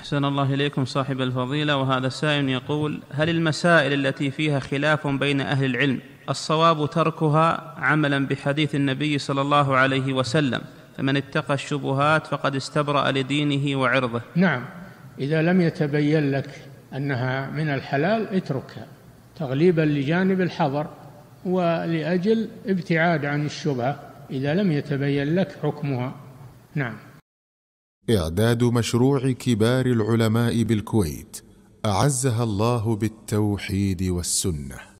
أحسن الله إليكم صاحب الفضيلة وهذا السائل يقول هل المسائل التي فيها خلاف بين أهل العلم الصواب تركها عملا بحديث النبي صلى الله عليه وسلم فمن اتقى الشبهات فقد استبرأ لدينه وعرضه نعم إذا لم يتبين لك أنها من الحلال اتركها تغليبا لجانب الحظر ولأجل ابتعاد عن الشبهة إذا لم يتبين لك حكمها نعم اعداد مشروع كبار العلماء بالكويت اعزها الله بالتوحيد والسنه